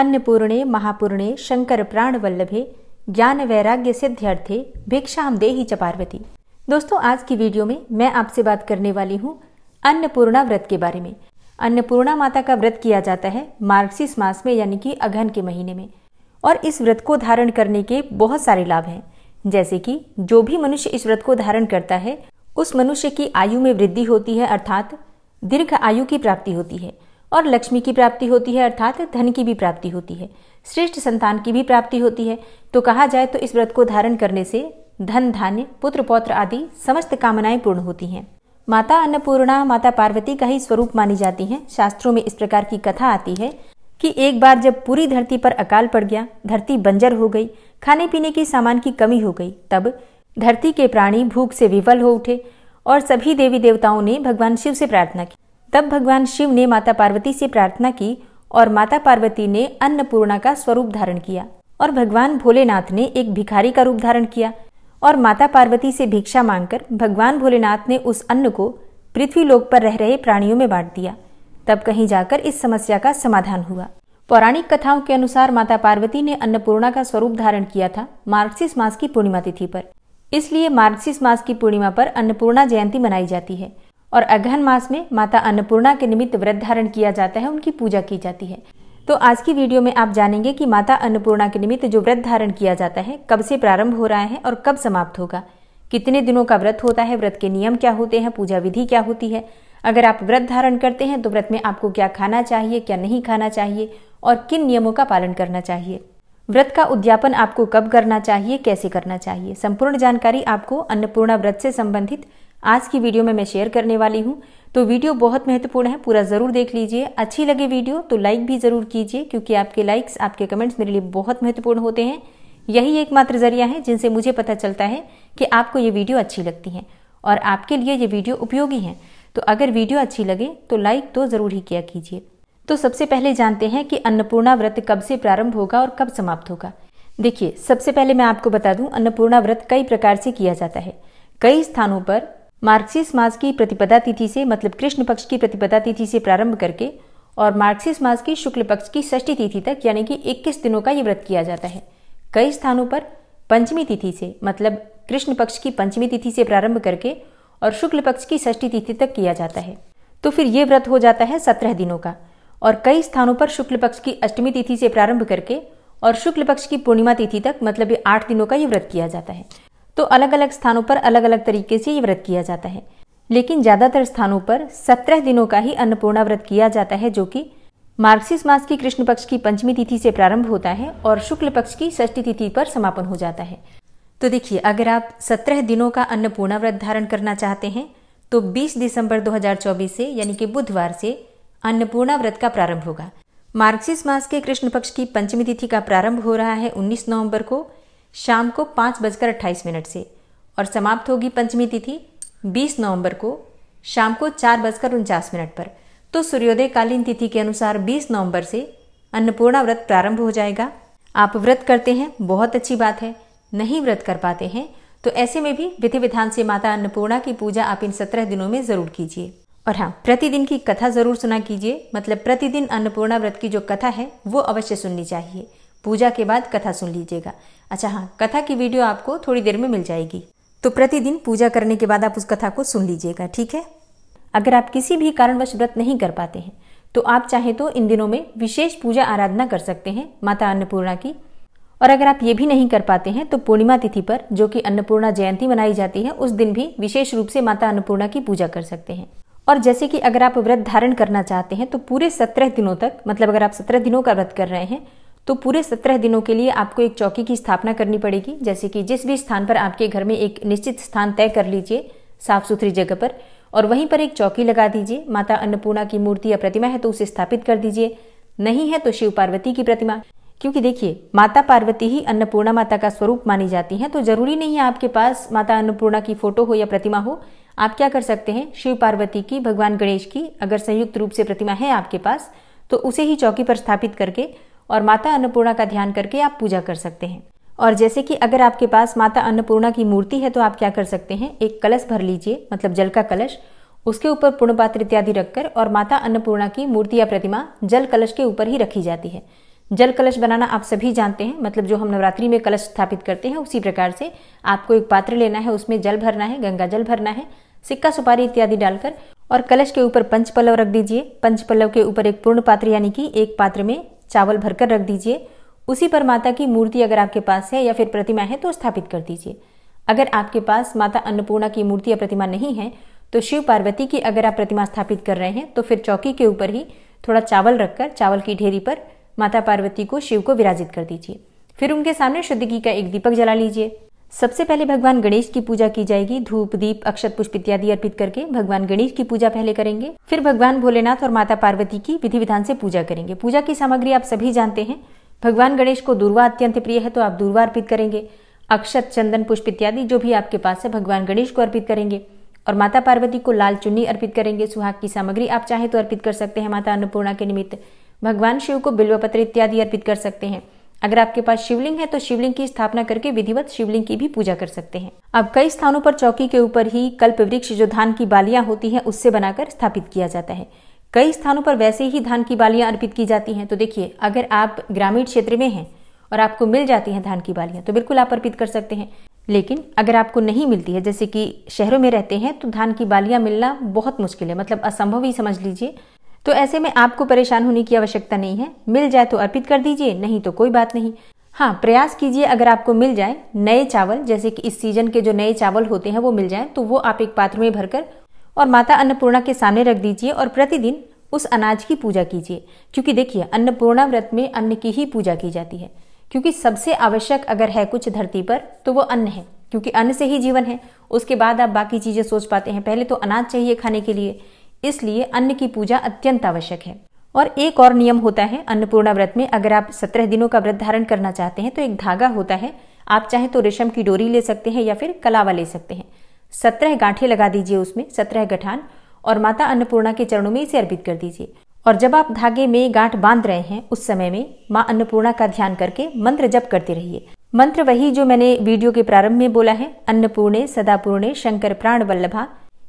अन्नपूर्णे महापूर्णे शंकर प्राण वल्लभे ज्ञान वैराग्य सिद्ध्यर्थे भिक्षाम देही च पार्वती दोस्तों आज की वीडियो में मैं आपसे बात करने वाली हूँ अन्नपूर्णा व्रत के बारे में अन्नपूर्णा माता का व्रत किया जाता है मार्क्सिस मास में यानी कि अघन के महीने में और इस व्रत को धारण करने के बहुत सारे लाभ हैं जैसे कि जो भी मनुष्य इस व्रत को धारण करता है उस मनुष्य की आयु में वृद्धि होती है अर्थात दीर्घ आयु की प्राप्ति होती है और लक्ष्मी की प्राप्ति होती है अर्थात धन की भी प्राप्ति होती है श्रेष्ठ संतान की भी प्राप्ति होती है तो कहा जाए तो इस व्रत को धारण करने से धन धान्य पुत्र पौत्र आदि समस्त कामनाएं पूर्ण होती हैं माता अन्नपूर्णा माता पार्वती का ही स्वरूप मानी जाती हैं शास्त्रों में इस प्रकार की कथा आती है कि एक बार जब पूरी धरती पर अकाल पड़ गया धरती बंजर हो गई खाने पीने के सामान की कमी हो गई तब धरती के प्राणी भूख से विफल हो उठे और सभी देवी देवताओं ने भगवान शिव से प्रार्थना की तब भगवान शिव ने माता पार्वती से प्रार्थना की और माता पार्वती ने अन्नपूर्णा का स्वरूप धारण किया और भगवान भोलेनाथ ने एक भिखारी का रूप धारण किया और माता पार्वती से भिक्षा मांगकर भगवान भोलेनाथ ने उस अन्न को पृथ्वी लोक पर रह रहे प्राणियों में बांट दिया तब कहीं जाकर इस समस्या का समाधान हुआ पौराणिक कथाओं के अनुसार माता पार्वती ने अन्नपूर्णा का स्वरूप धारण किया था मार्क्सिस मास की पूर्णिमा तिथि पर इसलिए मार्क्सिस मास की पूर्णिमा पर अन्नपूर्णा जयंती मनाई जाती है और अगहन मास में माता अन्नपूर्णा के निमित्त व्रत धारण किया जाता है उनकी पूजा की जाती है तो आज की वीडियो में आप जानेंगे कि माता अन्नपूर्णा के निमित्त जो व्रत धारण किया जाता है कब से प्रारंभ हो रहा है और कब समाप्त होगा कितने दिनों का व्रत होता है व्रत के नियम क्या होते हैं पूजा विधि क्या होती है अगर आप व्रत धारण करते हैं तो व्रत में आपको क्या खाना चाहिए क्या नहीं खाना चाहिए और किन नियमों का पालन करना चाहिए व्रत का उद्यापन आपको कब करना चाहिए कैसे करना चाहिए संपूर्ण जानकारी आपको अन्नपूर्णा व्रत से संबंधित आज की वीडियो में मैं शेयर करने वाली हूँ तो वीडियो बहुत महत्वपूर्ण है पूरा ज़रूर देख लीजिए अच्छी लगे वीडियो तो लाइक भी ज़रूर कीजिए क्योंकि आपके लाइक्स आपके कमेंट्स मेरे लिए बहुत महत्वपूर्ण होते हैं यही एकमात्र जरिया है जिनसे मुझे पता चलता है कि आपको ये वीडियो अच्छी लगती है और आपके लिए ये वीडियो उपयोगी है तो अगर वीडियो अच्छी लगे तो लाइक तो ज़रूर ही किया कीजिए तो सबसे पहले जानते हैं कि अन्नपूर्णा व्रत कब से प्रारंभ होगा और कब समाप्त होगा देखिए सबसे पहले मैं आपको बता दूं अन्नपूर्णा व्रत कई प्रकार से किया जाता है कई स्थानों पर मार्क्सिस्ट मास की प्रतिपदा तिथि से मतलब कृष्ण पक्ष की प्रतिपदा तिथि से प्रारंभ करके और मार्क्सिस्ट मास की शुक्ल पक्ष की षष्ठी तिथि तक यानी कि 21 दिनों का ये व्रत किया जाता है कई स्थानों पर पंचमी तिथि से मतलब कृष्ण पक्ष की पंचमी तिथि से प्रारंभ करके और शुक्ल पक्ष की षष्ठी तिथि तक किया जाता है तो फिर ये व्रत हो जाता है सत्रह दिनों का और कई स्थानों पर शुक्ल पक्ष की अष्टमी तिथि से प्रारंभ करके और शुक्ल पक्ष की पूर्णिमा तिथि तक मतलब ये आठ दिनों का ये व्रत किया जाता है तो अलग अलग स्थानों पर अलग अलग तरीके से ये व्रत किया जाता है लेकिन ज़्यादातर स्थानों पर सत्रह दिनों का ही अन्नपूर्णा व्रत किया जाता है जो कि मार्क्सिस मास की कृष्ण पक्ष की पंचमी तिथि से प्रारंभ होता है और शुक्ल पक्ष की षष्ठी तिथि पर समापन हो जाता है तो देखिए अगर आप सत्रह दिनों का अन्नपूर्णा व्रत धारण करना चाहते हैं तो 20 दिसंबर 2024 से यानी कि बुधवार से अन्नपूर्णा व्रत का प्रारंभ होगा मार्क्सिस मास के कृष्ण पक्ष की पंचमी तिथि का प्रारंभ हो रहा है 19 नवंबर को शाम को पाँच बजकर अट्ठाईस मिनट से और समाप्त होगी पंचमी तिथि बीस नवंबर को शाम को चार बजकर उनचास मिनट पर तो सूर्योदय कालीन तिथि के अनुसार बीस नवंबर से अन्नपूर्णा व्रत प्रारंभ हो जाएगा आप व्रत करते हैं बहुत अच्छी बात है नहीं व्रत कर पाते हैं तो ऐसे में भी विधि विधान से माता अन्नपूर्णा की पूजा आप इन सत्रह दिनों में ज़रूर कीजिए और हाँ प्रतिदिन की कथा ज़रूर सुना कीजिए मतलब प्रतिदिन अन्नपूर्णा व्रत की जो कथा है वो अवश्य सुननी चाहिए पूजा के बाद कथा सुन लीजिएगा अच्छा हाँ कथा की वीडियो आपको थोड़ी देर में मिल जाएगी तो प्रतिदिन पूजा करने के बाद आप उस कथा को सुन लीजिएगा ठीक है अगर आप किसी भी कारणवश व्रत नहीं कर पाते हैं तो आप चाहे तो इन दिनों में विशेष पूजा आराधना कर सकते हैं माता अन्नपूर्णा की और अगर आप ये भी नहीं कर पाते हैं तो पूर्णिमा तिथि पर जो कि अन्नपूर्णा जयंती मनाई जाती है उस दिन भी विशेष रूप से माता अन्नपूर्णा की पूजा कर सकते हैं और जैसे कि अगर आप व्रत धारण करना चाहते हैं तो पूरे सत्रह दिनों तक मतलब अगर आप सत्रह दिनों का व्रत कर रहे हैं तो पूरे सत्रह दिनों के लिए आपको एक चौकी की स्थापना करनी पड़ेगी जैसे कि जिस भी स्थान पर आपके घर में एक निश्चित स्थान तय कर लीजिए साफ सुथरी जगह पर और वहीं पर एक चौकी लगा दीजिए माता अन्नपूर्णा की मूर्ति या प्रतिमा है तो उसे स्थापित कर दीजिए नहीं है तो शिव पार्वती की प्रतिमा क्योंकि देखिए माता पार्वती ही अन्नपूर्णा माता का स्वरूप मानी जाती है तो जरूरी नहीं है आपके पास माता अन्नपूर्णा की फोटो हो या प्रतिमा हो आप क्या कर सकते हैं शिव पार्वती की भगवान गणेश की अगर संयुक्त रूप से प्रतिमा है आपके पास तो उसे ही चौकी पर स्थापित करके और माता अन्नपूर्णा का ध्यान करके आप पूजा कर सकते हैं और जैसे कि अगर आपके पास माता अन्नपूर्णा की मूर्ति है तो आप क्या कर सकते हैं एक कलश भर लीजिए मतलब जल का कलश उसके ऊपर पूर्ण पात्र इत्यादि रखकर और माता अन्नपूर्णा की मूर्ति या प्रतिमा जल कलश के ऊपर ही रखी जाती है जल कलश बनाना आप सभी जानते हैं मतलब जो हम नवरात्रि में कलश स्थापित करते हैं उसी प्रकार से आपको एक पात्र लेना है उसमें जल भरना है गंगा जल भरना है सिक्का सुपारी इत्यादि डालकर और कलश के ऊपर पंच पल्लव रख दीजिए पंच पल्लव के ऊपर एक पूर्ण पात्र यानी कि एक पात्र में चावल भरकर रख दीजिए उसी पर माता की मूर्ति अगर आपके पास है या फिर प्रतिमा है तो स्थापित कर दीजिए अगर आपके पास माता अन्नपूर्णा की मूर्ति या प्रतिमा नहीं है तो शिव पार्वती की अगर आप प्रतिमा स्थापित कर रहे हैं तो फिर चौकी के ऊपर ही थोड़ा चावल रखकर चावल की ढेरी पर माता पार्वती को शिव को विराजित कर दीजिए फिर उनके सामने शुद्ध घी का एक दीपक जला लीजिए सबसे पहले भगवान गणेश की पूजा की जाएगी धूप दीप अक्षत पुष्प इत्यादि अर्पित करके भगवान गणेश की पूजा पहले करेंगे फिर भगवान भोलेनाथ और माता पार्वती की विधि विधान से पूजा करेंगे पूजा की सामग्री आप सभी जानते हैं भगवान गणेश को दुर्वा अत्यंत प्रिय है तो आप दुर्वा अर्पित करेंगे अक्षत चंदन पुष्प इत्यादि जो भी आपके पास है भगवान गणेश को अर्पित करेंगे और माता पार्वती को लाल चुन्नी अर्पित करेंगे सुहाग की सामग्री आप चाहे तो अर्पित कर सकते हैं माता अन्नपूर्णा के निमित्त भगवान शिव को बिल्वपत्र इत्यादि अर्पित कर सकते हैं अगर आपके पास शिवलिंग है तो शिवलिंग की स्थापना करके विधिवत शिवलिंग की भी पूजा कर सकते हैं अब कई स्थानों पर चौकी के ऊपर ही कल्प वृक्ष जो धान की बालियां होती हैं उससे बनाकर स्थापित किया जाता है कई स्थानों पर वैसे ही धान की बालियां अर्पित की जाती हैं तो देखिए अगर आप ग्रामीण क्षेत्र में हैं और आपको मिल जाती हैं धान की बालियां तो बिल्कुल आप अर्पित कर सकते हैं लेकिन अगर आपको नहीं मिलती है जैसे कि शहरों में रहते हैं तो धान की बालियां मिलना बहुत मुश्किल है मतलब असंभव ही समझ लीजिए तो ऐसे में आपको परेशान होने की आवश्यकता नहीं है मिल जाए तो अर्पित कर दीजिए नहीं तो कोई बात नहीं हाँ प्रयास कीजिए अगर आपको मिल जाए नए चावल जैसे कि इस सीजन के जो नए चावल होते हैं वो मिल जाए तो वो आप एक पात्र में भरकर और माता अन्नपूर्णा के सामने रख दीजिए और प्रतिदिन उस अनाज की पूजा कीजिए क्योंकि देखिए अन्नपूर्णा व्रत में अन्न की ही पूजा की जाती है क्योंकि सबसे आवश्यक अगर है कुछ धरती पर तो वो अन्न है क्योंकि अन्न से ही जीवन है उसके बाद आप बाकी चीज़ें सोच पाते हैं पहले तो अनाज चाहिए खाने के लिए इसलिए अन्न की पूजा अत्यंत आवश्यक है और एक और नियम होता है अन्नपूर्णा व्रत में अगर आप सत्रह दिनों का व्रत धारण करना चाहते हैं तो एक धागा होता है आप चाहे तो रेशम की डोरी ले सकते हैं या फिर कलावा ले सकते हैं सत्रह गांठे लगा दीजिए उसमें सत्रह गठान और माता अन्नपूर्णा के चरणों में इसे अर्पित कर दीजिए और जब आप धागे में गांठ बांध रहे हैं उस समय में माँ अन्नपूर्णा का ध्यान करके मंत्र जप करते रहिए मंत्र वही जो मैंने वीडियो के प्रारंभ में बोला है अन्नपूर्णे सदापूर्णे शंकर प्राण वल्लभा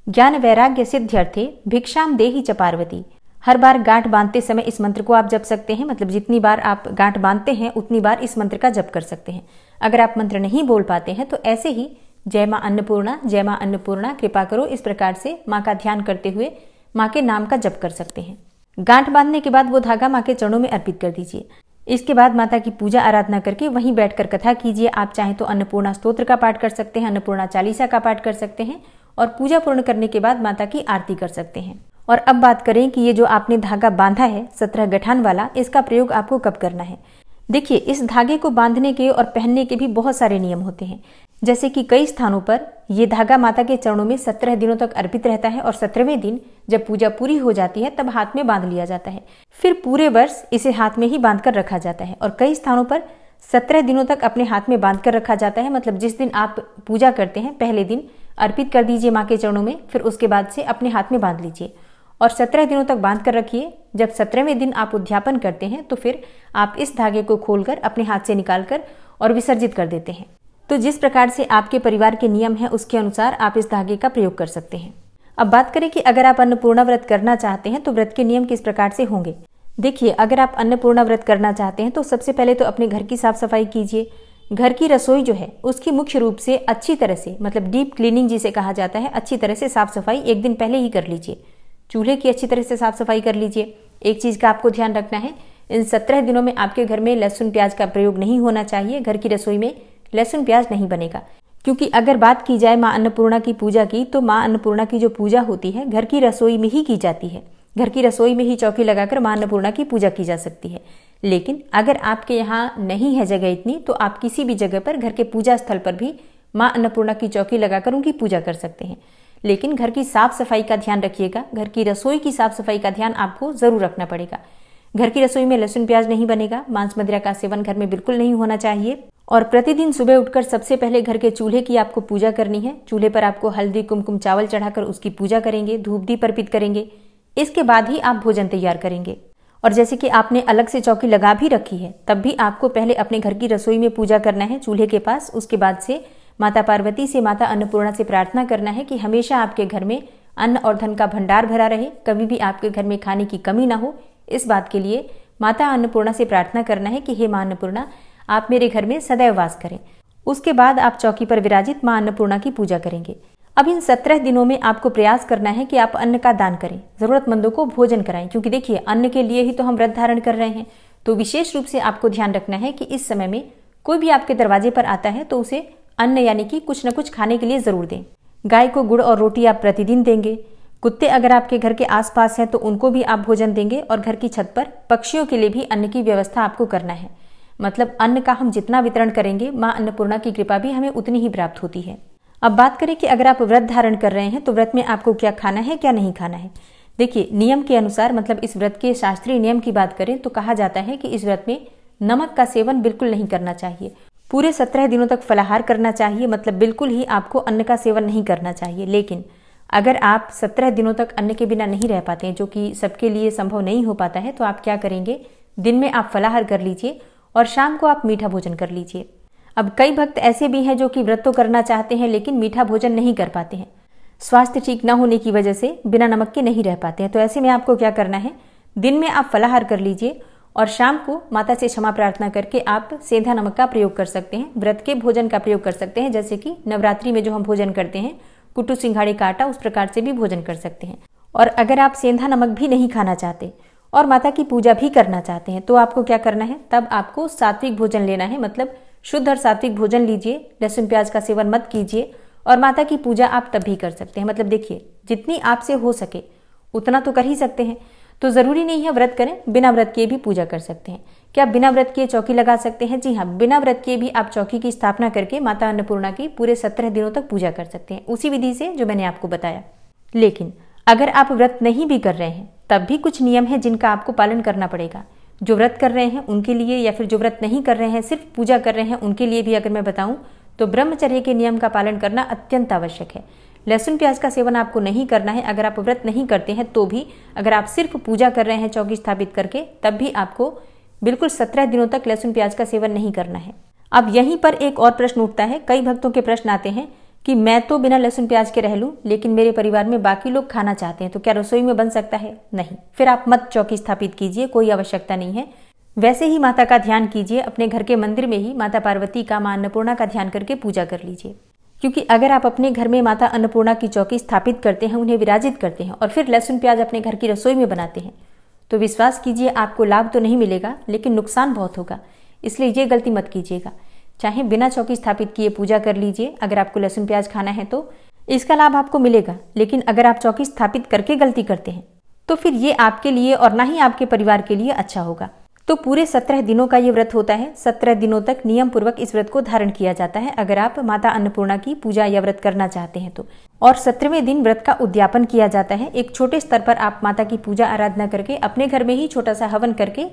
ज्ञान वैराग्य सिद्ध्यर्थे भिक्षाम दे ही च पार्वती हर बार गांठ बांधते समय इस मंत्र को आप जप सकते हैं मतलब जितनी बार आप गांठ बांधते हैं उतनी बार इस मंत्र का जप कर सकते हैं अगर आप मंत्र नहीं बोल पाते हैं तो ऐसे ही जय माँ अन्नपूर्णा जय माँ अन्नपूर्णा कृपा करो इस प्रकार से माँ का ध्यान करते हुए माँ के नाम का जप कर सकते हैं गांठ बांधने के बाद वो धागा माँ के चरणों में अर्पित कर दीजिए इसके बाद माता की पूजा आराधना करके वहीं बैठकर कथा कीजिए आप चाहें तो अन्नपूर्णा स्तोत्र का पाठ कर सकते हैं अन्नपूर्णा चालीसा का पाठ कर सकते हैं और पूजा पूर्ण करने के बाद माता की आरती कर सकते हैं और अब बात करें कि ये जो आपने धागा बांधा है सत्रह गठान वाला इसका प्रयोग आपको कब करना है देखिए इस धागे को बांधने के और पहनने के भी बहुत सारे नियम होते हैं जैसे कि कई स्थानों पर यह धागा माता के चरणों में सत्रह दिनों तक अर्पित रहता है और सत्रहवें दिन जब पूजा पूरी हो जाती है तब हाथ में बांध लिया जाता है फिर पूरे वर्ष इसे हाथ में ही बांध कर रखा जाता है और कई स्थानों पर सत्रह दिनों तक अपने हाथ में बांध कर रखा जाता है मतलब जिस दिन आप पूजा करते हैं पहले दिन अर्पित कर दीजिए माँ के चरणों में फिर उसके बाद से अपने हाथ में बांध लीजिए और सत्रह दिनों तक बांध कर रखिए जब सत्रहवें दिन आप उद्यापन करते हैं तो फिर आप इस धागे को खोलकर अपने हाथ से निकालकर और विसर्जित कर देते हैं तो जिस प्रकार से आपके परिवार के नियम है उसके अनुसार आप इस धागे का प्रयोग कर सकते हैं अब बात करें कि अगर आप अन्नपूर्णा व्रत करना चाहते हैं तो व्रत के नियम किस प्रकार से होंगे देखिए अगर आप अन्नपूर्णा व्रत करना चाहते हैं तो सबसे पहले तो अपने घर की साफ सफाई कीजिए घर की रसोई जो है उसकी मुख्य रूप से अच्छी तरह से मतलब डीप क्लीनिंग जिसे कहा जाता है अच्छी तरह से साफ सफाई एक दिन पहले ही कर लीजिए चूल्हे की अच्छी तरह से साफ सफाई कर लीजिए एक चीज़ का आपको ध्यान रखना है इन सत्रह दिनों में आपके घर में लहसुन प्याज का प्रयोग नहीं होना चाहिए घर की रसोई में लहसुन प्याज नहीं बनेगा क्योंकि अगर बात की जाए माँ अन्नपूर्णा की पूजा की तो माँ अन्नपूर्णा की जो पूजा होती है घर की रसोई में ही की जाती है घर की रसोई में ही चौकी लगाकर माँ अन्नपूर्णा की पूजा की जा सकती है लेकिन अगर आपके यहाँ नहीं है जगह इतनी तो आप किसी भी जगह पर घर के पूजा स्थल पर भी माँ अन्नपूर्णा की चौकी लगाकर उनकी पूजा कर सकते हैं लेकिन घर की साफ सफाई का ध्यान रखिएगा घर की रसोई की साफ सफाई का ध्यान आपको ज़रूर रखना पड़ेगा घर की रसोई में लहसुन प्याज नहीं बनेगा मांस मदिरा का सेवन घर में बिल्कुल नहीं होना चाहिए और प्रतिदिन सुबह उठकर सबसे पहले घर के चूल्हे की आपको पूजा करनी है चूल्हे पर आपको हल्दी कुमकुम चावल चढ़ाकर उसकी पूजा करेंगे धूप दीप अर्पित करेंगे इसके बाद ही आप भोजन तैयार करेंगे और जैसे कि आपने अलग से चौकी लगा भी रखी है तब भी आपको पहले अपने घर की रसोई में पूजा करना है चूल्हे के पास उसके बाद से माता पार्वती से माता अन्नपूर्णा से प्रार्थना करना है कि हमेशा आपके घर में अन्न और धन का भंडार भरा रहे कभी भी आपके घर में खाने की कमी ना हो इस बात के लिए माता अन्नपूर्णा से प्रार्थना करना है कि हे माँ अन्नपूर्णा आप मेरे घर में सदैव वास करें उसके बाद आप चौकी पर विराजित माँ अन्नपूर्णा की पूजा करेंगे अब इन सत्रह दिनों में आपको प्रयास करना है कि आप अन्न का दान करें ज़रूरतमंदों को भोजन कराएं क्योंकि देखिए अन्न के लिए ही तो हम व्रत धारण कर रहे हैं तो विशेष रूप से आपको ध्यान रखना है कि इस समय में कोई भी आपके दरवाजे पर आता है तो उसे अन्न यानी कि कुछ न कुछ खाने के लिए ज़रूर दें गाय को गुड़ और रोटी आप प्रतिदिन देंगे कुत्ते अगर आपके घर के आसपास हैं तो उनको भी आप भोजन देंगे और घर की छत पर पक्षियों के लिए भी अन्न की व्यवस्था आपको करना है मतलब अन्न का हम जितना वितरण करेंगे माँ अन्नपूर्णा की कृपा भी हमें उतनी ही प्राप्त होती है अब बात करें कि अगर आप व्रत धारण कर रहे हैं तो व्रत में आपको क्या खाना है क्या नहीं खाना है देखिए नियम के अनुसार मतलब इस व्रत के शास्त्रीय नियम की बात करें तो कहा जाता है कि इस व्रत में नमक का सेवन बिल्कुल नहीं करना चाहिए पूरे सत्रह दिनों तक फलाहार करना चाहिए मतलब बिल्कुल ही आपको अन्न का सेवन नहीं करना चाहिए लेकिन अगर आप सत्रह दिनों तक अन्न के बिना नहीं रह पाते हैं जो कि सबके लिए संभव नहीं हो पाता है तो आप क्या करेंगे दिन में आप फलाहार कर लीजिए और शाम को आप मीठा भोजन कर लीजिए अब कई भक्त ऐसे भी हैं जो कि व्रत तो करना चाहते हैं लेकिन मीठा भोजन नहीं कर पाते हैं स्वास्थ्य ठीक ना होने की वजह से बिना नमक के नहीं रह पाते हैं तो ऐसे में आपको क्या करना है दिन में आप फलाहार कर लीजिए और शाम को माता से क्षमा प्रार्थना करके आप सेंधा नमक का प्रयोग कर सकते हैं व्रत के भोजन का प्रयोग कर सकते हैं जैसे कि नवरात्रि में जो हम भोजन करते हैं कुटू सिंघाड़ी का आटा उस प्रकार से भी भोजन कर सकते हैं और अगर आप सेंधा नमक भी नहीं खाना चाहते और माता की पूजा भी करना चाहते हैं तो आपको क्या करना है तब आपको सात्विक भोजन लेना है मतलब शुद्ध और सात्विक भोजन लीजिए लहसुन प्याज का सेवन मत कीजिए और माता की पूजा आप तभी कर सकते हैं मतलब देखिए जितनी आपसे हो सके उतना तो कर ही सकते हैं तो ज़रूरी नहीं है व्रत करें बिना व्रत किए भी पूजा कर सकते हैं क्या बिना व्रत किए चौकी लगा सकते हैं जी हाँ बिना व्रत किए भी आप चौकी की स्थापना करके माता अन्नपूर्णा की पूरे सत्रह दिनों तक पूजा कर सकते हैं उसी विधि से जो मैंने आपको बताया लेकिन अगर आप व्रत नहीं भी कर रहे हैं तब भी कुछ नियम है जिनका आपको पालन करना पड़ेगा जो व्रत कर रहे हैं उनके लिए या फिर जो व्रत नहीं कर रहे हैं सिर्फ पूजा कर रहे हैं उनके लिए भी अगर मैं बताऊं तो ब्रह्मचर्य के नियम का पालन करना अत्यंत आवश्यक है लहसुन प्याज का सेवन आपको नहीं करना है अगर आप व्रत नहीं करते हैं तो भी अगर आप सिर्फ पूजा कर रहे हैं चौकी स्थापित करके तब भी आपको बिल्कुल सत्रह दिनों तक लहसुन प्याज का सेवन नहीं करना है अब यहीं पर एक और प्रश्न उठता है कई भक्तों के प्रश्न आते हैं कि मैं तो बिना लहसुन प्याज के रह लूं लेकिन मेरे परिवार में बाकी लोग खाना चाहते हैं तो क्या रसोई में बन सकता है नहीं फिर आप मत चौकी स्थापित कीजिए कोई आवश्यकता नहीं है वैसे ही माता का ध्यान कीजिए अपने घर के मंदिर में ही माता पार्वती का माँ अन्नपूर्णा का ध्यान करके पूजा कर लीजिए क्योंकि अगर आप अपने घर में माता अन्नपूर्णा की चौकी स्थापित करते हैं उन्हें विराजित करते हैं और फिर लहसुन प्याज अपने घर की रसोई में बनाते हैं तो विश्वास कीजिए आपको लाभ तो नहीं मिलेगा लेकिन नुकसान बहुत होगा इसलिए ये गलती मत कीजिएगा चाहे बिना चौकी स्थापित किए पूजा कर लीजिए अगर आपको लहसुन प्याज खाना है तो इसका लाभ आपको मिलेगा लेकिन अगर आप चौकी स्थापित करके गलती करते हैं तो फिर ये आपके लिए और ना ही आपके परिवार के लिए अच्छा होगा तो पूरे सत्रह दिनों का ये व्रत होता है सत्रह दिनों तक नियम पूर्वक इस व्रत को धारण किया जाता है अगर आप माता अन्नपूर्णा की पूजा या व्रत करना चाहते हैं तो और सत्रहवें दिन व्रत का उद्यापन किया जाता है एक छोटे स्तर पर आप माता की पूजा आराधना करके अपने घर में ही छोटा सा हवन करके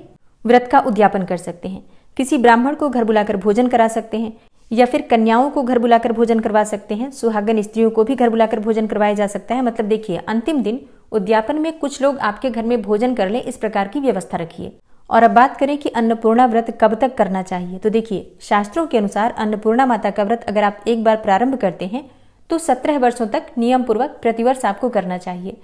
व्रत का उद्यापन कर सकते हैं किसी ब्राह्मण को घर बुलाकर भोजन करा सकते हैं या फिर कन्याओं को घर बुलाकर भोजन करवा सकते हैं सुहागन स्त्रियों को भी घर बुलाकर भोजन करवाया जा सकता है मतलब देखिए अंतिम दिन उद्यापन में कुछ लोग आपके घर में भोजन कर ले इस प्रकार की व्यवस्था रखिए और अब बात करें कि अन्नपूर्णा व्रत कब तक करना चाहिए तो देखिए शास्त्रों के अनुसार अन्नपूर्णा माता का व्रत अगर आप एक बार प्रारंभ करते हैं तो सत्रह वर्षों तक नियम पूर्वक प्रतिवर्ष आपको करना चाहिए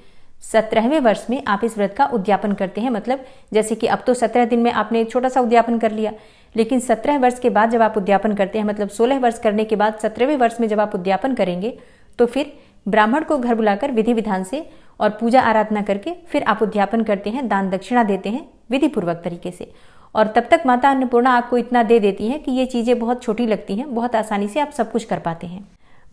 सत्रहवें वर्ष में आप इस व्रत का उद्यापन करते हैं मतलब जैसे कि अब तो सत्रह दिन में आपने छोटा सा उद्यापन कर लिया लेकिन सत्रह वर्ष के बाद जब आप उद्यापन करते हैं मतलब सोलह वर्ष करने के बाद सत्रहवें वर्ष में जब आप उद्यापन करेंगे तो फिर ब्राह्मण को घर बुलाकर विधि विधान से और पूजा आराधना करके फिर आप उद्यापन करते हैं दान दक्षिणा देते हैं विधि पूर्वक तरीके से और तब तक माता अन्नपूर्णा आपको इतना दे देती है कि ये चीज़ें बहुत छोटी लगती हैं बहुत आसानी से आप सब कुछ कर पाते हैं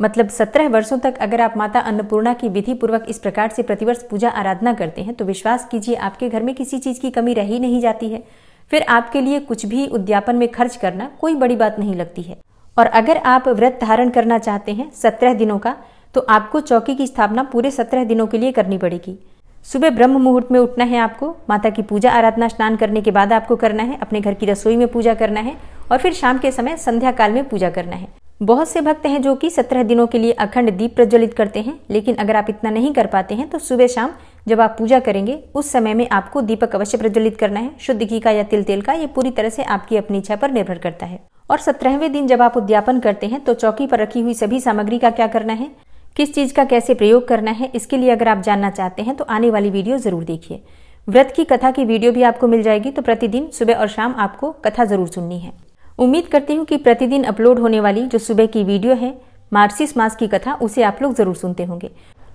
मतलब सत्रह वर्षों तक अगर आप माता अन्नपूर्णा की विधि पूर्वक इस प्रकार से प्रतिवर्ष पूजा आराधना करते हैं तो विश्वास कीजिए आपके घर में किसी चीज की कमी रही नहीं जाती है फिर आपके लिए कुछ भी उद्यापन में खर्च करना कोई बड़ी बात नहीं लगती है और अगर आप व्रत धारण करना चाहते हैं सत्रह दिनों का तो आपको चौकी की स्थापना पूरे सत्रह दिनों के लिए करनी पड़ेगी सुबह ब्रह्म मुहूर्त में उठना है आपको माता की पूजा आराधना स्नान करने के बाद आपको करना है अपने घर की रसोई में पूजा करना है और फिर शाम के समय संध्या काल में पूजा करना है बहुत से भक्त हैं जो कि सत्रह दिनों के लिए अखंड दीप प्रज्वलित करते हैं लेकिन अगर आप इतना नहीं कर पाते हैं तो सुबह शाम जब आप पूजा करेंगे उस समय में आपको दीपक अवश्य प्रज्वलित करना है शुद्ध घी का या तिल तेल का ये पूरी तरह से आपकी अपनी इच्छा पर निर्भर करता है और सत्रहवें दिन जब आप उद्यापन करते हैं तो चौकी पर रखी हुई सभी सामग्री का क्या करना है किस चीज़ का कैसे प्रयोग करना है इसके लिए अगर आप जानना चाहते हैं तो आने वाली वीडियो ज़रूर देखिए व्रत की कथा की वीडियो भी आपको मिल जाएगी तो प्रतिदिन सुबह और शाम आपको कथा ज़रूर सुननी है उम्मीद करती हूँ कि प्रतिदिन अपलोड होने वाली जो सुबह की वीडियो है मार्सिस मास की कथा उसे आप लोग ज़रूर सुनते होंगे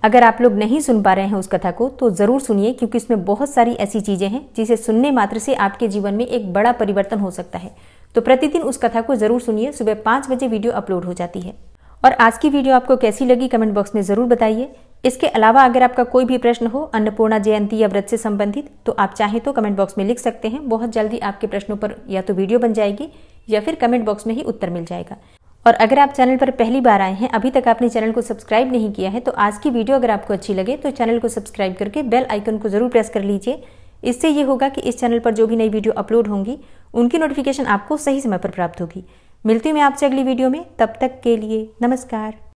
अगर आप लोग नहीं सुन पा रहे हैं उस कथा को तो ज़रूर सुनिए क्योंकि इसमें बहुत सारी ऐसी चीज़ें हैं जिसे सुनने मात्र से आपके जीवन में एक बड़ा परिवर्तन हो सकता है तो प्रतिदिन उस कथा को ज़रूर सुनिए सुबह पांच बजे वीडियो अपलोड हो जाती है और आज की वीडियो आपको कैसी लगी कमेंट बॉक्स में ज़रूर बताइए इसके अलावा अगर आपका कोई भी प्रश्न हो अन्नपूर्णा जयंती या व्रत से संबंधित तो आप चाहें तो कमेंट बॉक्स में लिख सकते हैं बहुत जल्दी आपके प्रश्नों पर या तो वीडियो बन जाएगी या फिर कमेंट बॉक्स में ही उत्तर मिल जाएगा और अगर आप चैनल पर पहली बार आए हैं अभी तक आपने चैनल को सब्सक्राइब नहीं किया है तो आज की वीडियो अगर आपको अच्छी लगे तो चैनल को सब्सक्राइब करके बेल आइकन को ज़रूर प्रेस कर लीजिए इससे ये होगा कि इस चैनल पर जो भी नई वीडियो अपलोड होंगी उनकी नोटिफिकेशन आपको सही समय पर प्राप्त होगी मिलती हूँ मैं आपसे अगली वीडियो में तब तक के लिए नमस्कार